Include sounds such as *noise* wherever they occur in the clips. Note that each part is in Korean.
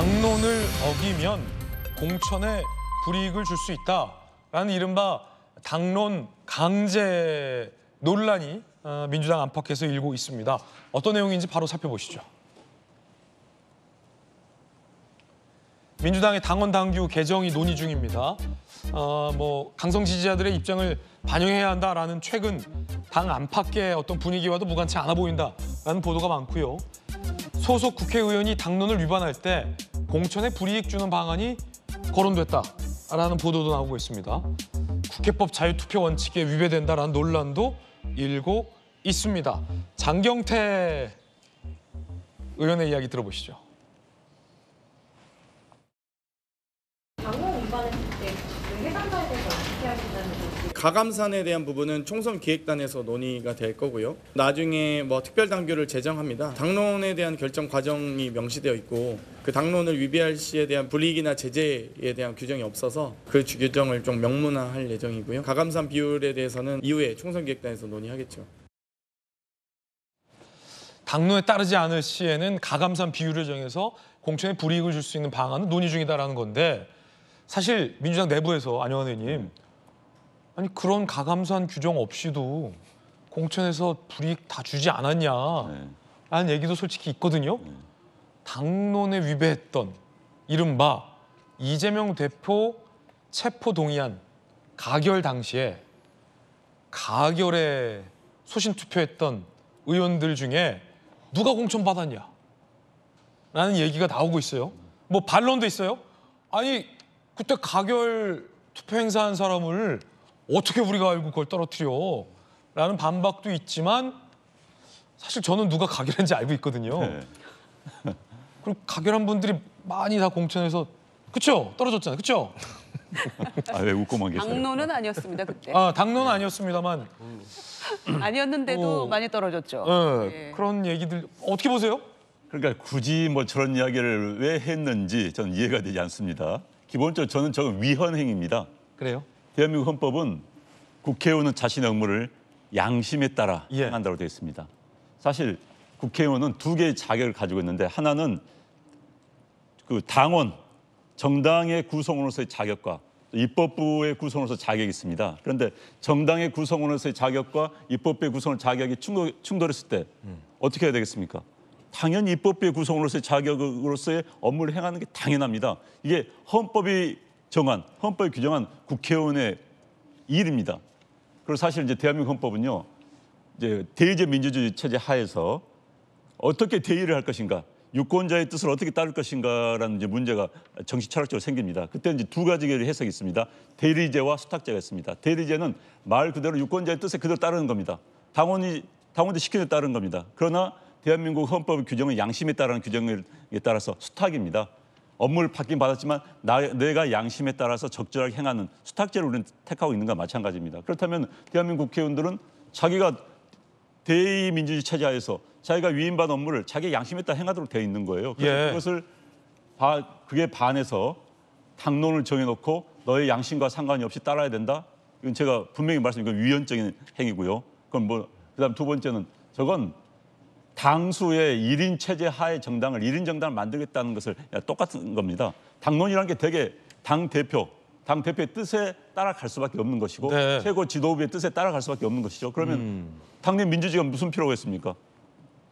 당론을 어기면 공천에 불이익을 줄 수 있다라는 이른바 당론 강제 논란이 어, 민주당 안팎에서 일고 있습니다. 어떤 내용인지 바로 살펴보시죠. 민주당의 당원 당규 개정이 논의 중입니다. 어, 뭐 강성 지지자들의 입장을 반영해야 한다라는 최근 당 안팎의 어떤 분위기와도 무관치 않아 보인다라는 보도가 많고요. 소속 국회의원이 당론을 위반할 때 공천에 불이익 주는 방안이 거론됐다라는 보도도 나오고 있습니다. 국회법 자유투표 원칙에 위배된다라는 논란도 일고 있습니다. 장경태 의원의 이야기 들어보시죠. 가감산에 대한 부분은 총선 기획단에서 논의가 될 거고요. 나중에 뭐 특별 당규를 제정합니다. 당론에 대한 결정 과정이 명시되어 있고 그 당론을 위배할 시에 대한 불이익이나 제재에 대한 규정이 없어서 그 규정을 좀 명문화할 예정이고요. 가감산 비율에 대해서는 이후에 총선 기획단에서 논의하겠죠. 당론에 따르지 않을 시에는 가감산 비율을 정해서 공천에 불이익을 줄 수 있는 방안은 논의 중이다라는 건데 사실 민주당 내부에서 안영환 의원님 아니 그런 가감산 규정 없이도 공천에서 불이익 다 주지 않았냐라는 네. 얘기도 솔직히 있거든요. 네. 당론에 위배했던 이른바 이재명 대표 체포 동의안 가결 당시에 가결에 소신 투표했던 의원들 중에 누가 공천 받았냐 라는 얘기가 나오고 있어요. 뭐 반론도 있어요. 아니 그때 가결 투표 행사한 사람을 어떻게 우리가 알고 그걸 떨어뜨려? 라는 반박도 있지만 사실 저는 누가 가결한지 알고 있거든요. 네. *laughs* 그리고 가결한 분들이 많이 다 공천에서 그쵸? 떨어졌잖아요. 그쵸? 아, 왜 웃고만 계세요? 당론은 아니었습니다, 그때. 아, 당론은 아니었습니다만. 음. 아니었는데도 어, 많이 떨어졌죠. 네, 네. 그런 얘기들 어떻게 보세요? 그러니까 굳이 뭐 저런 이야기를 왜 했는지 저는 이해가 되지 않습니다. 기본적으로 저는 저건 위헌 행위입니다. 그래요? 대한민국 헌법은 국회의원은 자신의 업무를 양심에 따라 예. 한다고 되어 있습니다. 사실 국회의원은 두 개의 자격을 가지고 있는데 하나는 그 당원 정당의 구성원으로서의 자격과 입법부의 구성으로서 원 자격이 있습니다. 그런데 정당의 구성원으로서의 자격과 입법부의 구성원 자격이 충돌, 했을때 음. 어떻게 해야 되겠습니까? 당연히 입법부의 구성원으로서의 자격으로서의 업무를 행하는 게 당연합니다. 이게 헌법이 정한 헌법에 규정한 국회의원의 일입니다. 그리고 사실 이제 대한민국 헌법은요 이제 대의제 민주주의 체제 하에서 어떻게 대의를 할 것인가 유권자의 뜻을 어떻게 따를 것인가라는 이제 문제가 정치 철학적으로 생깁니다. 그때 이제 두 가지의 해석이 있습니다. 대리제와 수탁제가 있습니다. 대리제는 말 그대로 유권자의 뜻에 그대로 따르는 겁니다. 당원이 당원들 시키는 따르는 겁니다. 그러나 대한민국 헌법의 규정은 양심에 따르는 규정에 따라서 수탁입니다. 업무를 받긴 받았지만 나, 내가 양심에 따라서 적절하게 행하는 수탁제를 우리는 택하고 있는가 마찬가지입니다. 그렇다면 대한민국 국회의원들은 자기가 대의 민주주의 체제하에서 자기가 위임받은 업무를 자기 양심에 따라 행하도록 되어 있는 거예요. 그래서 예. 그것을 바, 그게 반해서 당론을 정해놓고 너의 양심과 상관이 없이 따라야 된다. 이건 제가 분명히 말씀드린 건 위헌적인 행위고요. 그건 뭐 그다음 두 번째는 저건 당수의 1인 체제 하의 정당을 1인 정당을 만들겠다는 것을 똑같은 겁니다. 당론이라는 게 되게 당 대표 당 대표의 뜻에 따라갈 수밖에 없는 것이고 네. 최고 지도부의 뜻에 따라갈 수밖에 없는 것이죠. 그러면 음. 당내 민주주의가 무슨 필요가 있습니까?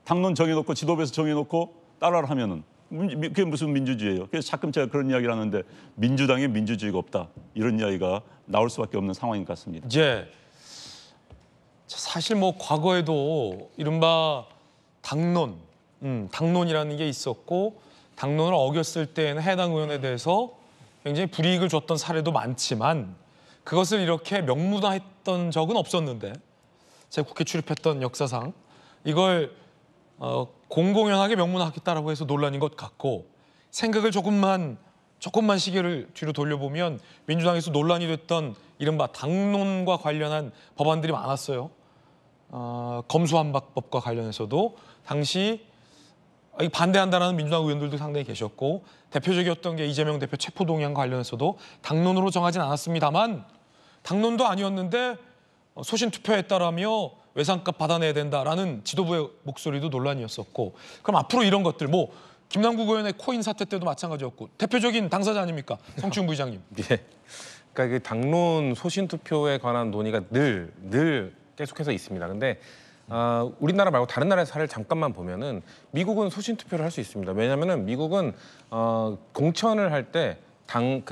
당론 정해놓고 지도부에서 정해놓고 따라를 하면은 그게 무슨 민주주의예요. 그래서 가끔 제가 그런 이야기를 하는데 민주당에 민주주의가 없다 이런 이야기가 나올 수밖에 없는 상황인 것 같습니다. 예. 사실 뭐 과거에도 이른바 당론, 음, 당론이라는 게 있었고 당론을 어겼을 때에는 해당 의원에 대해서 굉장히 불이익을 줬던 사례도 많지만 그것을 이렇게 명문화했던 적은 없었는데 제가 국회 출입했던 역사상 이걸 어, 공공연하게 명문화하겠다라고 해서 논란인 것 같고 생각을 조금만 조금만 시계를 뒤로 돌려보면 민주당에서 논란이 됐던 이른바 당론과 관련한 법안들이 많았어요. 어, 검수한박법과 관련해서도 당시 반대한다는 민주당 의원들도 상당히 계셨고 대표적이었던 게 이재명 대표 체포 동향 관련해서도 당론으로 정하진 않았습니다만 당론도 아니었는데 소신 투표했다라며 외상값 받아내야 된다라는 지도부의 목소리도 논란이었었고 그럼 앞으로 이런 것들 뭐 김남국 의원의 코인 사태 때도 마찬가지였고 대표적인 당사자 아닙니까 성충 부의장님? *laughs* 예. 그러니까 그 당론 소신 투표에 관한 논의가 늘 늘 계속해서 있습니다. 근데 아, 우리나라 말고 다른 나라의 사례를 잠깐만 보면은 미국은 소신 투표를 할 수 있습니다. 왜냐하면은 미국은 어, 공천을 할때 당그당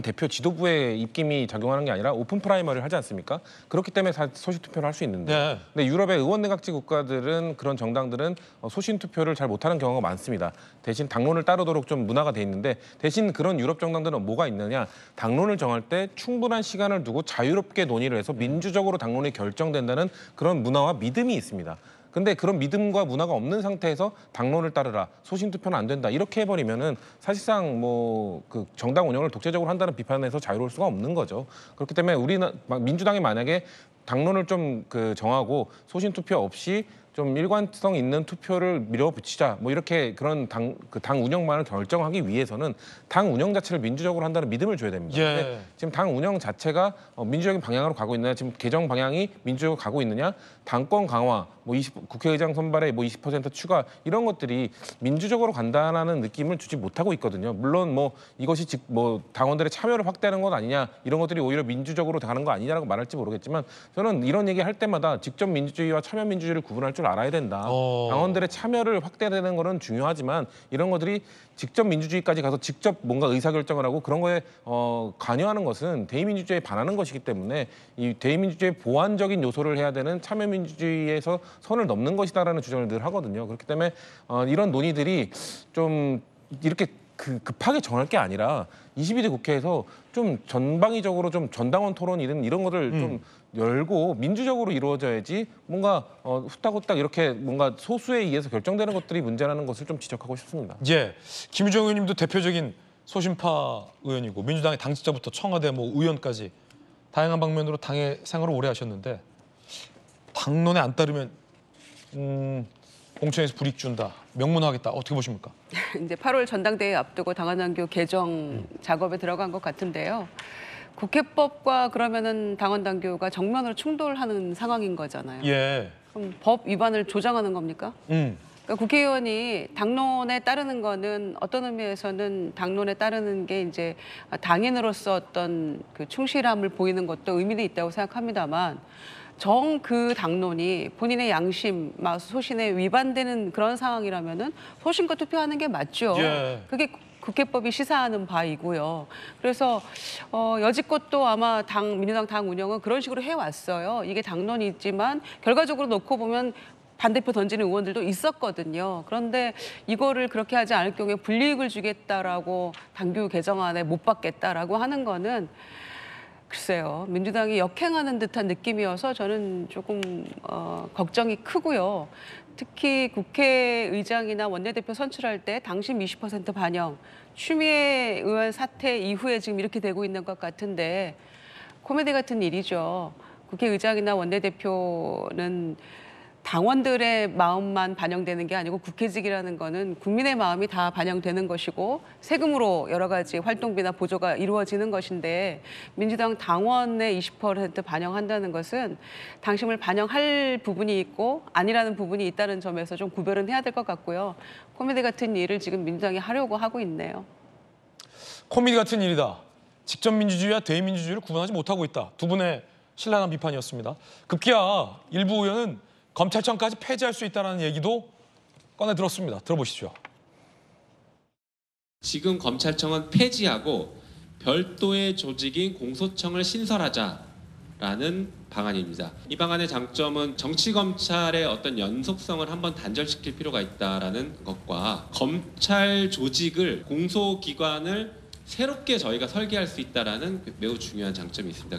그, 대표 지도부의 입김이 작용하는 게 아니라 오픈 프라이머를 하지 않습니까? 그렇기 때문에 사- 소신 투표를 할 수 있는데 네. 근데 유럽의 의원 내각제 국가들은 그런 정당들은 어, 소신 투표를 잘 못하는 경우가 많습니다. 대신 당론을 따르도록 좀 문화가 돼 있는데 대신 그런 유럽 정당들은 뭐가 있느냐 당론을 정할 때 충분한 시간을 두고 자유롭게 논의를 해서 민주적으로 당론이 결정된다는 그런 문화와 믿음이 있습니다. 근데 그런 믿음과 문화가 없는 상태에서 당론을 따르라 소신 투표는 안 된다 이렇게 해버리면은 사실상 뭐 그 정당 운영을 독재적으로 한다는 비판에서 자유로울 수가 없는 거죠. 그렇기 때문에 우리는 민주당이 만약에 당론을 좀 그 정하고 소신 투표 없이 좀 일관성 있는 투표를 밀어붙이자 뭐 이렇게 그런 당, 그 당 운영만을 결정하기 위해서는 당 운영 자체를 민주적으로 한다는 믿음을 줘야 됩니다. 예. 지금 당 운영 자체가 어, 민주적인 방향으로 가고 있느냐, 지금 개정 방향이 민주적으로 가고 있느냐, 당권 강화, 뭐 20, 국회의장 선발에 뭐 20% 추가 이런 것들이 민주적으로 간다라는 느낌을 주지 못하고 있거든요. 물론 뭐 이것이 직, 뭐 당원들의 참여를 확대하는 것 아니냐 이런 것들이 오히려 민주적으로 가는 거 아니냐라고 말할지 모르겠지만 저는 이런 얘기 할 때마다 직접 민주주의와 참여 민주주의를 구분할 줄것 알아야 된다. 어. 당원들의 참여를 확대되는 거는 중요하지만 이런 것들이 직접 민주주의까지 가서 직접 뭔가 의사결정을 하고 그런 거에 어, 관여하는 것은 대의민주주의에 반하는 것이기 때문에 이 대의민주주의 보완적인 요소를 해야 되는 참여민주주의에서 선을 넘는 것이다라는 주장을 늘 하거든요. 그렇기 때문에 어, 이런 논의들이 좀 이렇게 그 급하게 정할 게 아니라 22대 국회에서 좀 전방위적으로 좀 전당원 토론 이런 이런 거를 음. 좀 열고 민주적으로 이루어져야지 뭔가 어, 후딱후딱 이렇게 뭔가 소수에 의해서 결정되는 것들이 문제라는 것을 좀 지적하고 싶습니다. 예, 김유정 의원님도 대표적인 소심파 의원이고 민주당의 당직자부터 청와대 뭐 의원까지 다양한 방면으로 당의 생활을 오래 하셨는데 당론에 안 따르면 음. 공천에서 불이익 준다. 명문화하겠다. 어떻게 보십니까? *laughs* 이제 8월 전당대회 앞두고 당헌당규 개정 음. 작업에 들어간 것 같은데요. 국회법과 그러면은 당헌당규가 정면으로 충돌하는 상황인 거잖아요. 예. 그럼 법 위반을 조장하는 겁니까? 음. 그러니까 국회의원이 당론에 따르는 거는 어떤 의미에서는 당론에 따르는 게 이제 당인으로서 어떤 그 충실함을 보이는 것도 의미는 있다고 생각합니다만 정그 당론이 본인의 양심, 막 소신에 위반되는 그런 상황이라면은 소신과 투표하는 게 맞죠. 예. 그게 국회법이 시사하는 바이고요. 그래서 어, 여지껏도 아마 당 민주당 당 운영은 그런 식으로 해왔어요. 이게 당론이 있지만 결과적으로 놓고 보면 반대표 던지는 의원들도 있었거든요. 그런데 이거를 그렇게 하지 않을 경우에 불이익을 주겠다라고 당규 개정안에 못 받겠다라고 하는 거는 글쎄요. 민주당이 역행하는 듯한 느낌이어서 저는 조금 어, 걱정이 크고요. 특히 국회의장이나 원내대표 선출할 때 당심 20% 반영, 추미애 의원 사태 이후에 지금 이렇게 되고 있는 것 같은데 코미디 같은 일이죠. 국회의장이나 원내대표는 당원들의 마음만 반영되는 게 아니고 국회직이라는 거는 국민의 마음이 다 반영되는 것이고 세금으로 여러 가지 활동비나 보조가 이루어지는 것인데 민주당 당원의 20% 반영한다는 것은 당심을 반영할 부분이 있고 아니라는 부분이 있다는 점에서 좀 구별은 해야 될 것 같고요. 코미디 같은 일을 지금 민주당이 하려고 하고 있네요. 코미디 같은 일이다. 직접 민주주의와 대의민주주의를 구분하지 못하고 있다. 두 분의 신랄한 비판이었습니다. 급기야 일부 의원은 검찰청까지 폐지할 수 있다는 얘기도 꺼내 들었습니다. 들어보시죠. 지금 검찰청은 폐지하고 별도의 조직인 공소청을 신설하자라는 방안입니다. 이 방안의 장점은 정치 검찰의 어떤 연속성을 한번 단절시킬 필요가 있다라는 것과 검찰 조직을 공소 기관을 새롭게 저희가 설계할 수 있다라는 그 매우 중요한 장점이 있습니다.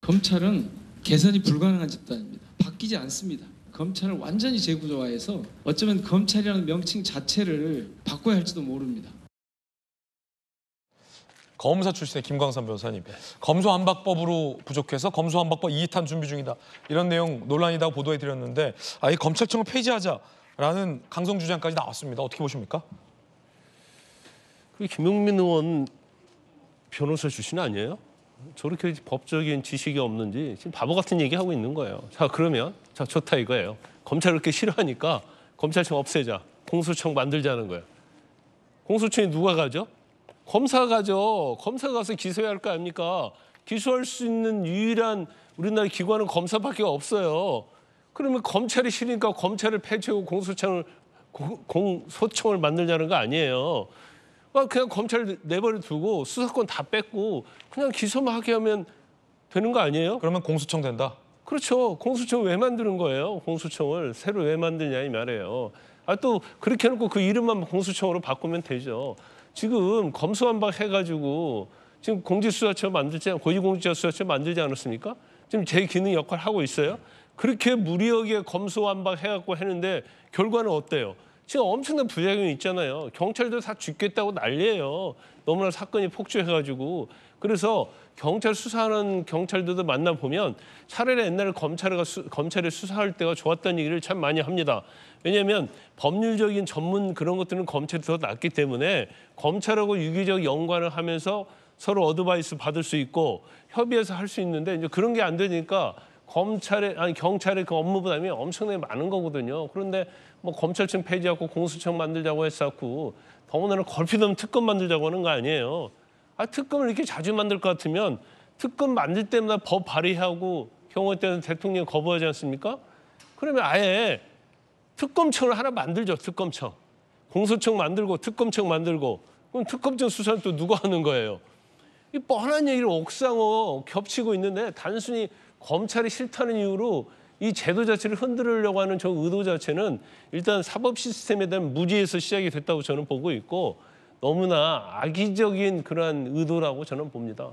검찰은 개선이 불가능한 집단입니다. 바뀌지 않습니다. 검찰을 완전히 재구조화해서 어쩌면 검찰이라는 명칭 자체를 바꿔야 할지도 모릅니다. 검사 출신의 김광삼 변호사님, 네. 검소한박법으로 부족해서 검소한박법 2탄 준비 중이다. 이런 내용 논란이다 고 보도해드렸는데 아예 검찰청을 폐지하자라는 강성 주장까지 나왔습니다. 어떻게 보십니까? 김용민 의원 변호사 출신 아니에요? 저렇게 법적인 지식이 없는지 지금 바보 같은 얘기 하고 있는 거예요. 자 그러면 자 좋다 이거예요. 검찰 이렇게 싫어하니까 검찰청 없애자, 공수청 만들자는 거예요. 공수청에 누가 가죠? 검사 가죠. 검사 가서 기소해야 할 거 아닙니까? 기소할 수 있는 유일한 우리나라 기관은 검사밖에 없어요. 그러면 검찰이 싫으니까 검찰을 폐지하고 공수청을 공, 소청을 만들자는 거 아니에요. 어, 그냥 검찰 내버려 두고 수사권 다 뺏고 그냥 기소만 하게 하면 되는 거 아니에요? 그러면 공수청 된다? 그렇죠. 공수청 왜 만드는 거예요? 공수청을 새로 왜 만드냐 이 말이에요. 아 또 그렇게 해놓고 그 이름만 공수청으로 바꾸면 되죠. 지금 검수완박 해가지고 지금 공직수사처 만들지 고위공직자수사처 만들지 않았습니까? 지금 제 기능 역할 하고 있어요. 그렇게 무리하게 검수완박 해갖고 했는데 결과는 어때요? 지금 엄청난 부작용이 있잖아요. 경찰도 다 죽겠다고 난리예요. 너무나 사건이 폭주해가지고. 그래서 경찰 수사하는 경찰들도 만나보면 차라리 옛날에 검찰이, 수, 검찰이 수사할 때가 좋았다는 얘기를 참 많이 합니다. 왜냐하면 법률적인 전문 그런 것들은 검찰이 더 낫기 때문에 검찰하고 유기적 연관을 하면서 서로 어드바이스 받을 수 있고 협의해서 할 수 있는데 이제 그런 게 안 되니까 검찰의 아니 경찰의 그 업무 부담이 엄청나게 많은 거거든요. 그런데 뭐 검찰청 폐지하고 공수처 만들자고 했었고 더군다나 걸핏하면 특검 만들자고 하는 거 아니에요. 아 특검을 이렇게 자주 만들 것 같으면 특검 만들 때마다 법 발의하고 경우에 때는 대통령 거부하지 않습니까? 그러면 아예 특검청을 하나 만들죠. 특검청 공소청 만들고 특검청 만들고 그럼 특검청 수사는 또 누가 하는 거예요? 이 뻔한 얘기를 옥상어 겹치고 있는데 단순히 검찰이 싫다는 이유로 이 제도 자체를 흔들으려고 하는 저 의도 자체는 일단 사법 시스템에 대한 무지에서 시작이 됐다고 저는 보고 있고 너무나 악의적인 그러한 의도라고 저는 봅니다.